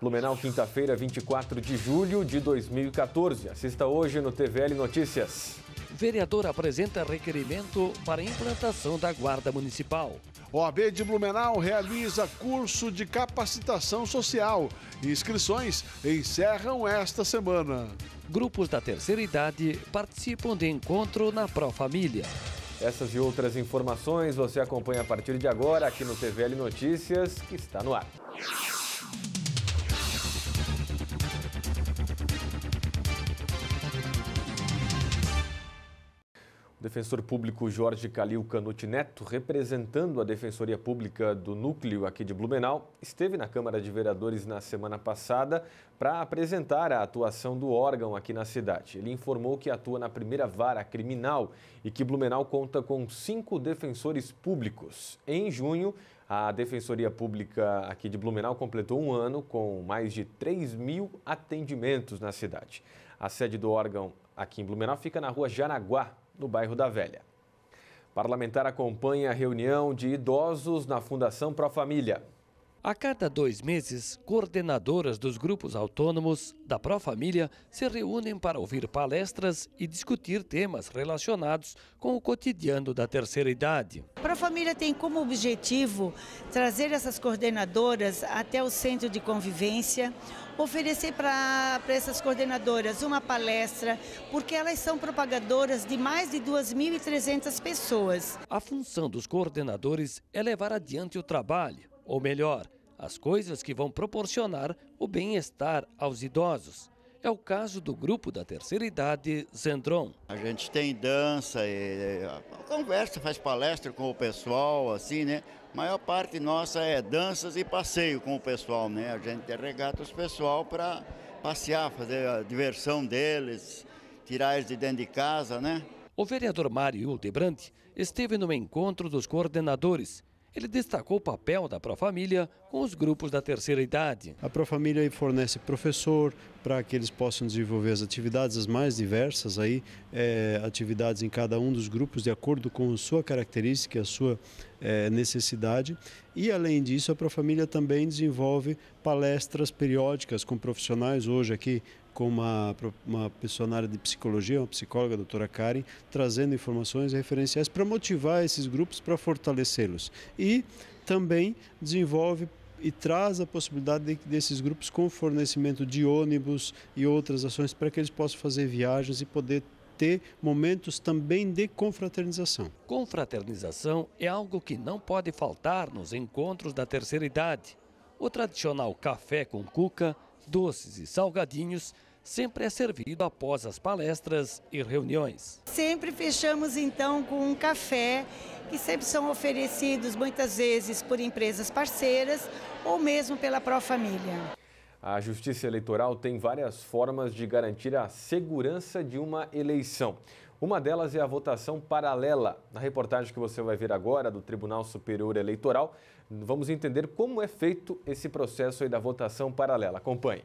Blumenau, quinta-feira, 24 de julho de 2014. Assista hoje no TVL Notícias. Vereador apresenta requerimento para implantação da Guarda Municipal. OAB de Blumenau realiza curso de capacitação social. Inscrições encerram esta semana. Grupos da terceira idade participam de encontro na Pro Família. Essas e outras informações você acompanha a partir de agora aqui no TVL Notícias, que está no ar. O defensor público Jorge Calil Canuti Neto, representando a Defensoria Pública do Núcleo aqui de Blumenau, esteve na Câmara de Vereadores na semana passada para apresentar a atuação do órgão aqui na cidade. Ele informou que atua na primeira vara criminal e que Blumenau conta com cinco defensores públicos. Em junho, a Defensoria Pública aqui de Blumenau completou um ano com mais de 3 mil atendimentos na cidade. A sede do órgão aqui em Blumenau fica na rua Jaraguá, no bairro da Velha. O parlamentar acompanha a reunião de idosos na Fundação Pro Família. A cada dois meses, coordenadoras dos grupos autônomos da Pro Família se reúnem para ouvir palestras e discutir temas relacionados com o cotidiano da terceira idade. A Pro Família tem como objetivo trazer essas coordenadoras até o centro de convivência, oferecer para essas coordenadoras uma palestra, porque elas são propagadoras de mais de 2.300 pessoas. A função dos coordenadores é levar adiante o trabalho ou melhor, as coisas que vão proporcionar o bem-estar aos idosos. É o caso do grupo da terceira idade Zendron. A gente tem dança, e, eh, conversa, faz palestra com o pessoal, assim, né? A maior parte nossa é danças e passeio com o pessoal, né? A gente regata os pessoal para passear, fazer a diversão deles, tirar eles de dentro de casa, né? O vereador Mário Hildebrand esteve no encontro dos coordenadores ele destacou o papel da Profamília com os grupos da terceira idade. A Profamília fornece professor para que eles possam desenvolver as atividades as mais diversas aí, é, atividades em cada um dos grupos de acordo com a sua característica, a sua é, necessidade. E além disso, a Profamília também desenvolve palestras periódicas com profissionais hoje aqui com uma, uma pessoa na área de psicologia, uma psicóloga, a doutora Karen, trazendo informações referenciais para motivar esses grupos, para fortalecê-los. E também desenvolve e traz a possibilidade de, desses grupos com fornecimento de ônibus e outras ações para que eles possam fazer viagens e poder ter momentos também de confraternização. Confraternização é algo que não pode faltar nos encontros da terceira idade. O tradicional café com cuca doces e salgadinhos sempre é servido após as palestras e reuniões. Sempre fechamos então com um café, que sempre são oferecidos muitas vezes por empresas parceiras ou mesmo pela Pró-Família. A Justiça Eleitoral tem várias formas de garantir a segurança de uma eleição. Uma delas é a votação paralela. Na reportagem que você vai ver agora do Tribunal Superior Eleitoral, vamos entender como é feito esse processo da votação paralela. Acompanhe.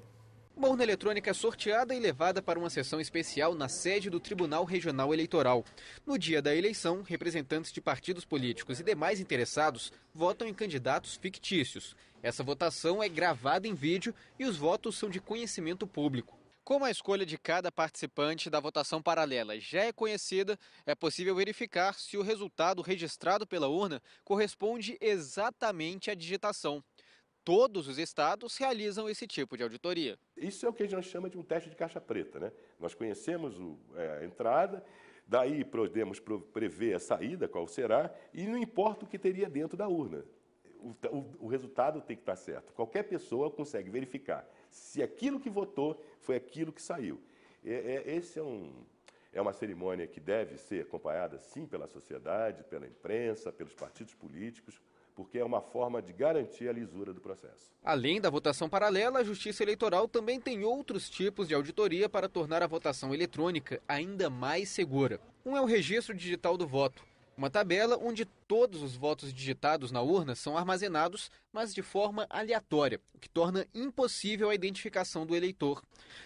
Uma urna eletrônica sorteada e levada para uma sessão especial na sede do Tribunal Regional Eleitoral. No dia da eleição, representantes de partidos políticos e demais interessados votam em candidatos fictícios. Essa votação é gravada em vídeo e os votos são de conhecimento público. Como a escolha de cada participante da votação paralela já é conhecida, é possível verificar se o resultado registrado pela urna corresponde exatamente à digitação. Todos os estados realizam esse tipo de auditoria. Isso é o que a gente chama de um teste de caixa preta. Né? Nós conhecemos o, é, a entrada, daí podemos prever a saída, qual será, e não importa o que teria dentro da urna o, o resultado tem que estar certo. Qualquer pessoa consegue verificar se aquilo que votou foi aquilo que saiu. É, é, esse é, um, é uma cerimônia que deve ser acompanhada, sim, pela sociedade, pela imprensa, pelos partidos políticos, porque é uma forma de garantir a lisura do processo. Além da votação paralela, a Justiça Eleitoral também tem outros tipos de auditoria para tornar a votação eletrônica ainda mais segura. Um é o registro digital do voto. Uma tabela onde todos os votos digitados na urna são armazenados, mas de forma aleatória, o que torna impossível a identificação do eleitor.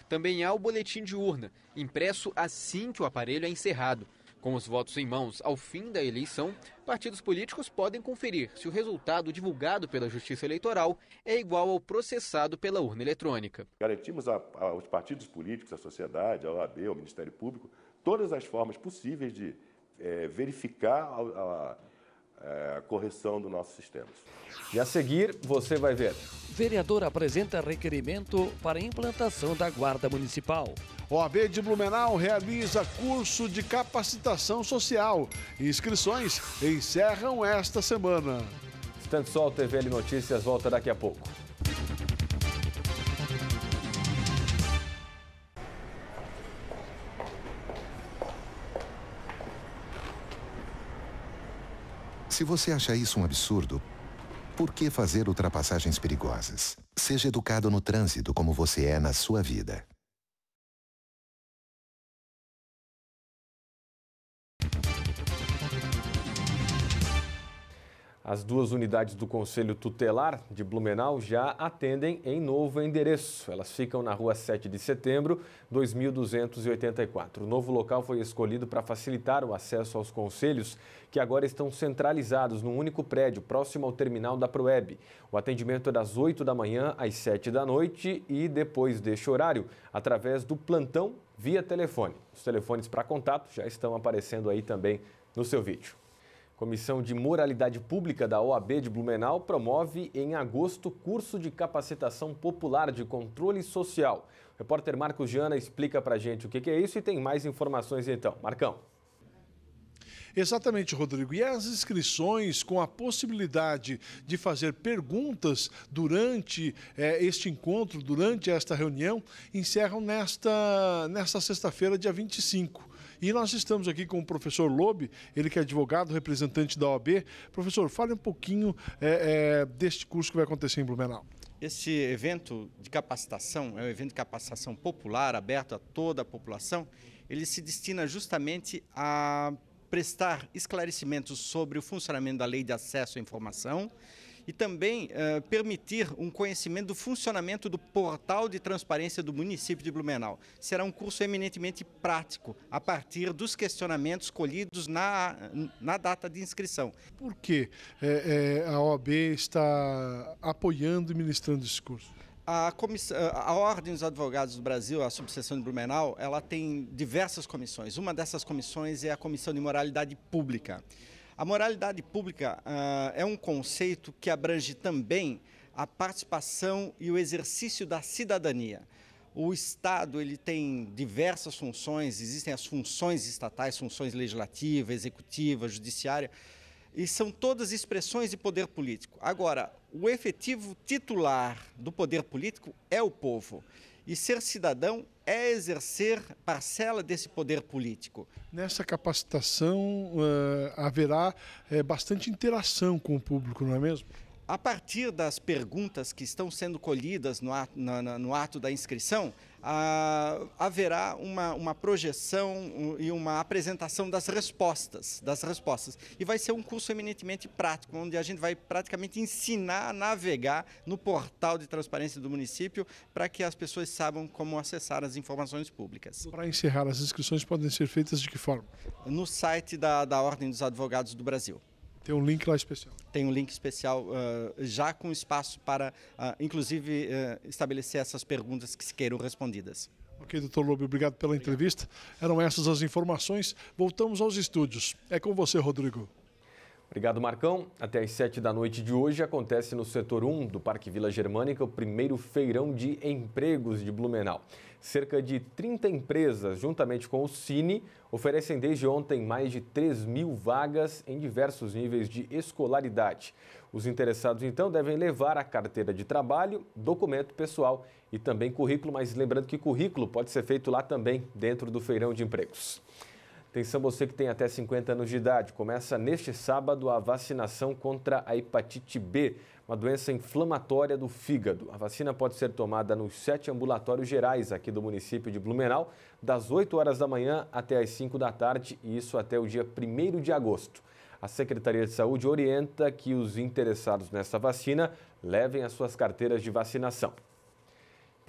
Também há o boletim de urna, impresso assim que o aparelho é encerrado. Com os votos em mãos ao fim da eleição, partidos políticos podem conferir se o resultado divulgado pela Justiça Eleitoral é igual ao processado pela urna eletrônica. Garantimos a, aos partidos políticos, à sociedade, à OAB, ao Ministério Público, todas as formas possíveis de é, verificar a, a, é, a correção dos nossos sistemas. E a seguir, você vai ver. Vereador apresenta requerimento para implantação da Guarda Municipal. OAB de Blumenau realiza curso de capacitação social. Inscrições encerram esta semana. Estante Sol, TVL Notícias, volta daqui a pouco. Se você acha isso um absurdo, por que fazer ultrapassagens perigosas? Seja educado no trânsito como você é na sua vida. As duas unidades do Conselho Tutelar de Blumenau já atendem em novo endereço. Elas ficam na rua 7 de setembro, 2284. O novo local foi escolhido para facilitar o acesso aos conselhos, que agora estão centralizados num único prédio, próximo ao terminal da Proeb. O atendimento é das 8 da manhã às 7 da noite e, depois deste horário, através do plantão via telefone. Os telefones para contato já estão aparecendo aí também no seu vídeo. Comissão de Moralidade Pública da OAB de Blumenau promove em agosto curso de capacitação popular de controle social. O repórter Marcos Jana explica para gente o que é isso e tem mais informações então. Marcão. Exatamente, Rodrigo. E as inscrições com a possibilidade de fazer perguntas durante eh, este encontro, durante esta reunião, encerram nesta, nesta sexta-feira, dia 25. E nós estamos aqui com o professor Lobe, ele que é advogado, representante da OAB. Professor, fale um pouquinho é, é, deste curso que vai acontecer em Blumenau. Este evento de capacitação é um evento de capacitação popular, aberto a toda a população. Ele se destina justamente a prestar esclarecimentos sobre o funcionamento da lei de acesso à informação e também eh, permitir um conhecimento do funcionamento do portal de transparência do município de Blumenau. Será um curso eminentemente prático, a partir dos questionamentos colhidos na, na data de inscrição. Por que é, é, a OAB está apoiando e ministrando esse curso? A, eh, a Ordem dos Advogados do Brasil, a subseção de Blumenau, ela tem diversas comissões. Uma dessas comissões é a Comissão de Moralidade Pública. A moralidade pública ah, é um conceito que abrange também a participação e o exercício da cidadania. O Estado ele tem diversas funções, existem as funções estatais, funções legislativa, executiva, judiciária, e são todas expressões de poder político. Agora, o efetivo titular do poder político é o povo. E ser cidadão é exercer parcela desse poder político. Nessa capacitação uh, haverá uh, bastante interação com o público, não é mesmo? A partir das perguntas que estão sendo colhidas no ato, no ato da inscrição, ah, haverá uma, uma projeção e uma apresentação das respostas, das respostas. E vai ser um curso eminentemente prático, onde a gente vai praticamente ensinar a navegar no portal de transparência do município para que as pessoas saibam como acessar as informações públicas. Para encerrar, as inscrições podem ser feitas de que forma? No site da, da Ordem dos Advogados do Brasil. Tem um link lá especial. Tem um link especial uh, já com espaço para, uh, inclusive, uh, estabelecer essas perguntas que se queiram respondidas. Ok, doutor Lobo, obrigado pela obrigado. entrevista. Eram essas as informações. Voltamos aos estúdios. É com você, Rodrigo. Obrigado, Marcão. Até às sete da noite de hoje acontece no setor 1 do Parque Vila Germânica o primeiro feirão de empregos de Blumenau. Cerca de 30 empresas, juntamente com o Cine, oferecem desde ontem mais de 3 mil vagas em diversos níveis de escolaridade. Os interessados, então, devem levar a carteira de trabalho, documento pessoal e também currículo, mas lembrando que currículo pode ser feito lá também, dentro do feirão de empregos. Atenção você que tem até 50 anos de idade. Começa neste sábado a vacinação contra a hepatite B, uma doença inflamatória do fígado. A vacina pode ser tomada nos sete ambulatórios gerais aqui do município de Blumenau, das 8 horas da manhã até as 5 da tarde, e isso até o dia 1 de agosto. A Secretaria de Saúde orienta que os interessados nessa vacina levem as suas carteiras de vacinação.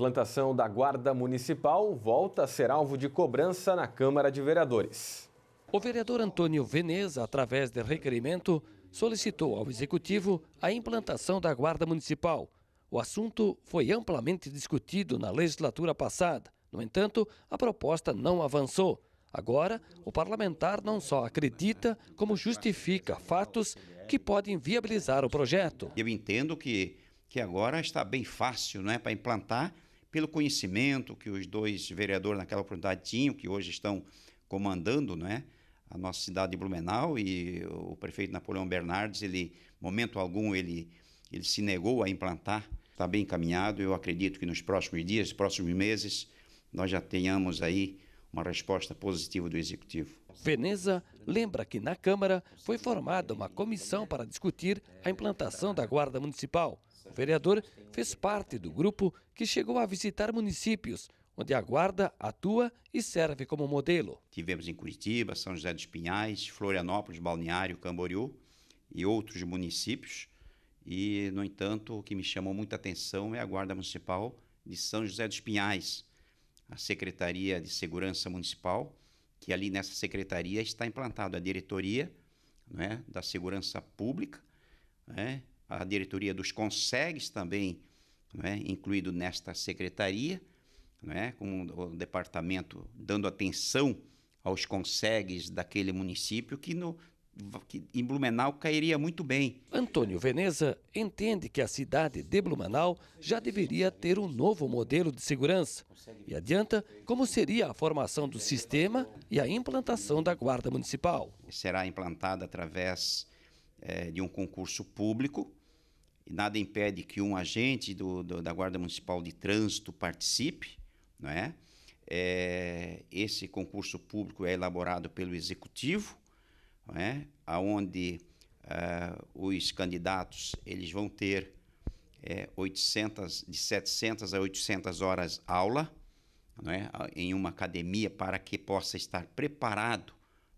Plantação da Guarda Municipal volta a ser alvo de cobrança na Câmara de Vereadores. O vereador Antônio Veneza, através de requerimento, solicitou ao Executivo a implantação da Guarda Municipal. O assunto foi amplamente discutido na legislatura passada. No entanto, a proposta não avançou. Agora, o parlamentar não só acredita, como justifica fatos que podem viabilizar o projeto. Eu entendo que, que agora está bem fácil né, para implantar pelo conhecimento que os dois vereadores naquela oportunidade tinham, que hoje estão comandando né, a nossa cidade de Blumenau, e o prefeito Napoleão Bernardes, ele, momento algum, ele, ele se negou a implantar, está bem encaminhado, eu acredito que nos próximos dias, próximos meses, nós já tenhamos aí uma resposta positiva do Executivo. Veneza lembra que na Câmara foi formada uma comissão para discutir a implantação da Guarda Municipal, o vereador fez parte do grupo que chegou a visitar municípios onde a guarda atua e serve como modelo. Tivemos em Curitiba, São José dos Pinhais, Florianópolis, Balneário, Camboriú e outros municípios. E, no entanto, o que me chamou muita atenção é a Guarda Municipal de São José dos Pinhais, a Secretaria de Segurança Municipal, que ali nessa secretaria está implantada a diretoria né, da Segurança Pública, né, a diretoria dos consegues também né, incluído nesta secretaria, né, com o departamento dando atenção aos consegues daquele município que no que em Blumenau cairia muito bem. Antônio Veneza entende que a cidade de Blumenau já deveria ter um novo modelo de segurança e adianta como seria a formação do sistema e a implantação da Guarda Municipal. Será implantada através é, de um concurso público, nada impede que um agente do, do, da Guarda Municipal de Trânsito participe, não é? é? Esse concurso público é elaborado pelo Executivo, não é? Aonde uh, os candidatos eles vão ter é, eh, 800 de 700 a 800 horas aula, não é? Em uma academia para que possa estar preparado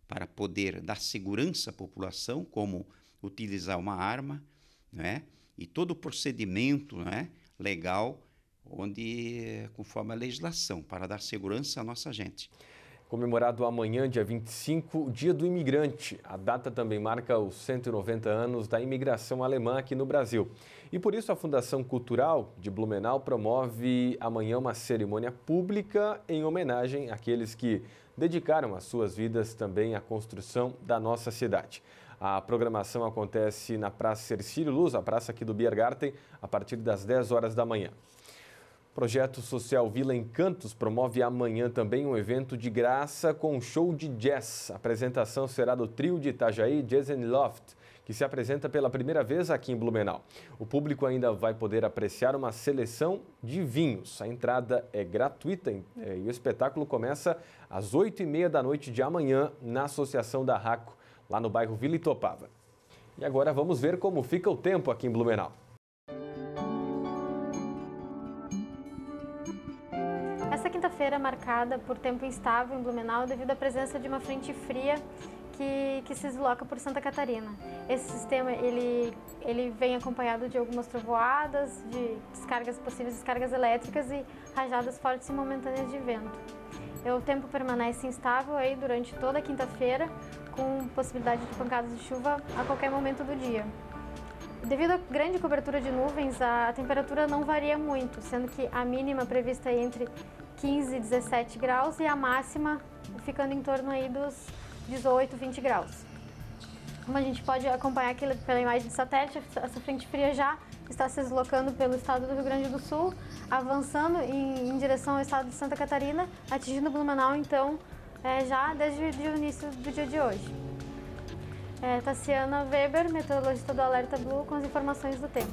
para poder dar segurança à população, como utilizar uma arma, não é? e todo o procedimento né, legal onde conforme a legislação, para dar segurança à nossa gente. Comemorado amanhã, dia 25, o Dia do Imigrante. A data também marca os 190 anos da imigração alemã aqui no Brasil. E por isso a Fundação Cultural de Blumenau promove amanhã uma cerimônia pública em homenagem àqueles que dedicaram as suas vidas também à construção da nossa cidade. A programação acontece na Praça Cercílio Luz, a praça aqui do Biergarten, a partir das 10 horas da manhã. O projeto social Vila Encantos promove amanhã também um evento de graça com um show de jazz. A apresentação será do trio de Itajaí Jazz and Loft, que se apresenta pela primeira vez aqui em Blumenau. O público ainda vai poder apreciar uma seleção de vinhos. A entrada é gratuita é, e o espetáculo começa às 8h30 da noite de amanhã na Associação da RACO lá no bairro Vila Itopava. E agora vamos ver como fica o tempo aqui em Blumenau. Essa quinta-feira é marcada por tempo instável em Blumenau devido à presença de uma frente fria que, que, se desloca por Santa Catarina. Esse sistema ele, ele vem acompanhado de algumas trovoadas, de descargas possíveis descargas elétricas e rajadas fortes e momentâneas de vento. O tempo permanece instável aí durante toda a quinta-feira, com possibilidade de pancadas de chuva a qualquer momento do dia. Devido à grande cobertura de nuvens, a temperatura não varia muito, sendo que a mínima prevista é entre 15 e 17 graus e a máxima ficando em torno aí dos 18, 20 graus. Como a gente pode acompanhar aqui pela imagem do satélite, essa frente fria já está se deslocando pelo estado do Rio Grande do Sul, avançando em, em direção ao estado de Santa Catarina, atingindo Blumenau então é, já desde o início do dia de hoje. É, Tassiana Weber, meteorologista do Alerta Blue, com as informações do tempo.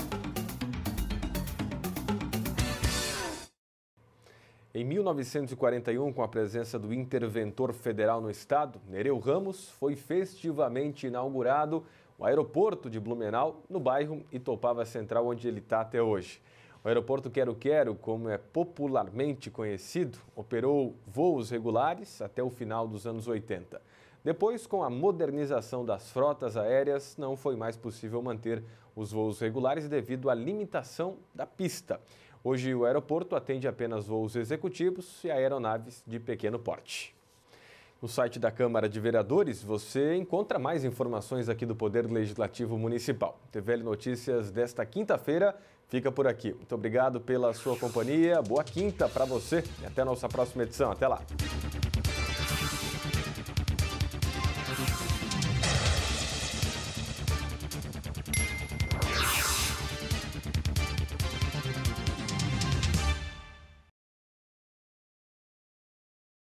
Em 1941, com a presença do interventor federal no estado, Nereu Ramos, foi festivamente inaugurado o aeroporto de Blumenau, no bairro Itopava Central, onde ele está até hoje. O aeroporto Quero Quero, como é popularmente conhecido, operou voos regulares até o final dos anos 80. Depois, com a modernização das frotas aéreas, não foi mais possível manter os voos regulares devido à limitação da pista. Hoje, o aeroporto atende apenas voos executivos e aeronaves de pequeno porte. No site da Câmara de Vereadores você encontra mais informações aqui do Poder Legislativo Municipal. TVL Notícias desta quinta-feira fica por aqui. Muito obrigado pela sua companhia. Boa quinta para você e até a nossa próxima edição. Até lá.